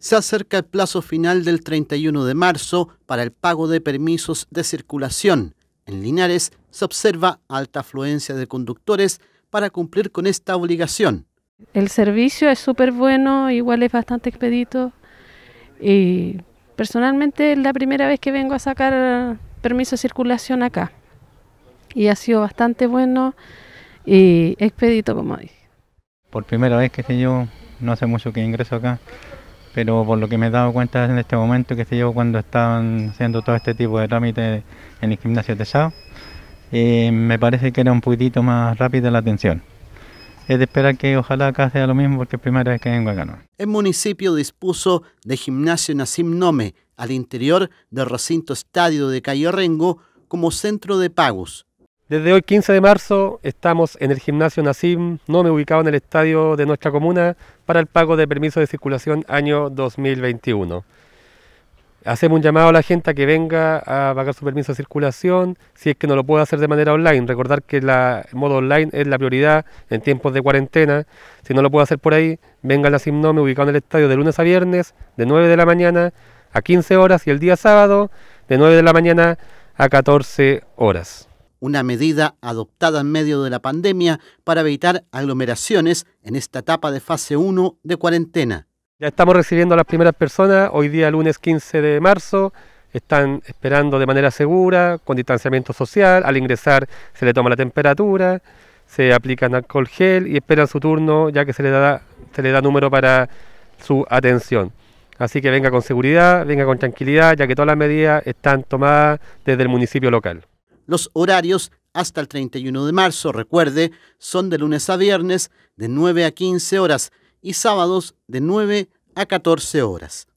Se acerca el plazo final del 31 de marzo para el pago de permisos de circulación. En Linares se observa alta afluencia de conductores para cumplir con esta obligación. El servicio es súper bueno, igual es bastante expedito. Y personalmente es la primera vez que vengo a sacar permiso de circulación acá. Y ha sido bastante bueno y expedito, como dije. Por primera vez que sé este yo, no hace mucho que ingreso acá, pero por lo que me he dado cuenta en este momento, que se yo, cuando estaban haciendo todo este tipo de trámites en el gimnasio Tesao, eh, me parece que era un poquitito más rápida la atención. Es de esperar que ojalá acá sea lo mismo porque es primera vez que vengo acá. ¿no? El municipio dispuso de gimnasio Nacim Nome al interior del recinto estadio de Cayo Rengo como centro de pagos desde hoy 15 de marzo estamos en el gimnasio Nasim, no ubicado en el estadio de nuestra comuna, para el pago de permiso de circulación año 2021. Hacemos un llamado a la gente a que venga a pagar su permiso de circulación, si es que no lo puede hacer de manera online. Recordar que la el modo online es la prioridad en tiempos de cuarentena. Si no lo puede hacer por ahí, venga a la Nome, ubicado en el estadio de lunes a viernes, de 9 de la mañana a 15 horas y el día sábado, de 9 de la mañana a 14 horas una medida adoptada en medio de la pandemia para evitar aglomeraciones en esta etapa de fase 1 de cuarentena. Ya estamos recibiendo a las primeras personas, hoy día lunes 15 de marzo, están esperando de manera segura, con distanciamiento social, al ingresar se le toma la temperatura, se aplican alcohol gel y esperan su turno ya que se le da, se le da número para su atención. Así que venga con seguridad, venga con tranquilidad, ya que todas las medidas están tomadas desde el municipio local. Los horarios hasta el 31 de marzo, recuerde, son de lunes a viernes de 9 a 15 horas y sábados de 9 a 14 horas.